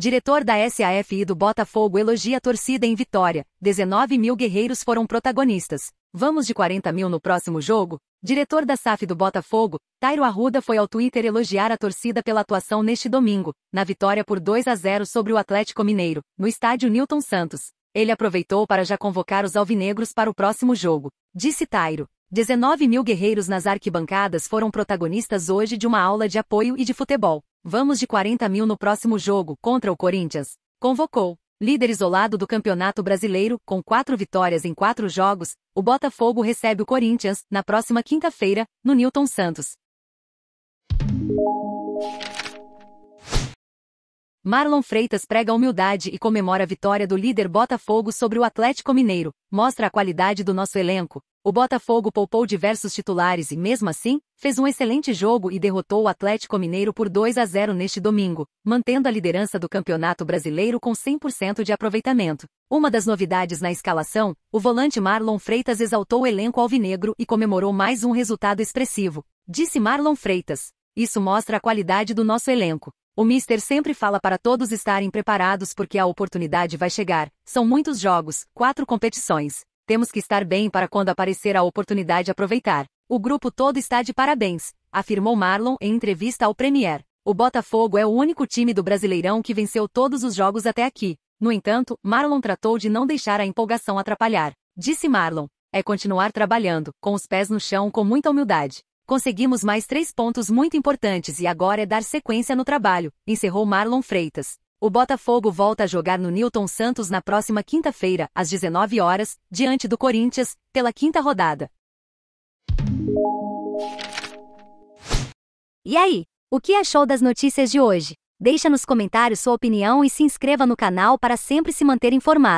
Diretor da SAF e do Botafogo elogia a torcida em vitória. 19 mil guerreiros foram protagonistas. Vamos de 40 mil no próximo jogo? Diretor da SAF do Botafogo, Tairo Arruda foi ao Twitter elogiar a torcida pela atuação neste domingo, na vitória por 2 a 0 sobre o Atlético Mineiro, no estádio Newton Santos. Ele aproveitou para já convocar os alvinegros para o próximo jogo. Disse Tairo. 19 mil guerreiros nas arquibancadas foram protagonistas hoje de uma aula de apoio e de futebol. Vamos de 40 mil no próximo jogo contra o Corinthians. Convocou. Líder isolado do Campeonato Brasileiro, com quatro vitórias em quatro jogos, o Botafogo recebe o Corinthians na próxima quinta-feira, no Nilton Santos. Marlon Freitas prega humildade e comemora a vitória do líder Botafogo sobre o Atlético Mineiro, mostra a qualidade do nosso elenco. O Botafogo poupou diversos titulares e, mesmo assim, fez um excelente jogo e derrotou o Atlético Mineiro por 2 a 0 neste domingo, mantendo a liderança do Campeonato Brasileiro com 100% de aproveitamento. Uma das novidades na escalação, o volante Marlon Freitas exaltou o elenco alvinegro e comemorou mais um resultado expressivo. Disse Marlon Freitas: Isso mostra a qualidade do nosso elenco. O Mister sempre fala para todos estarem preparados porque a oportunidade vai chegar. São muitos jogos, quatro competições. Temos que estar bem para quando aparecer a oportunidade aproveitar. O grupo todo está de parabéns, afirmou Marlon em entrevista ao Premier. O Botafogo é o único time do Brasileirão que venceu todos os jogos até aqui. No entanto, Marlon tratou de não deixar a empolgação atrapalhar. Disse Marlon: "É continuar trabalhando, com os pés no chão, com muita humildade. Conseguimos mais três pontos muito importantes e agora é dar sequência no trabalho, encerrou Marlon Freitas. O Botafogo volta a jogar no Newton Santos na próxima quinta-feira, às 19 horas, diante do Corinthians, pela quinta rodada. E aí, o que achou das notícias de hoje? Deixa nos comentários sua opinião e se inscreva no canal para sempre se manter informado.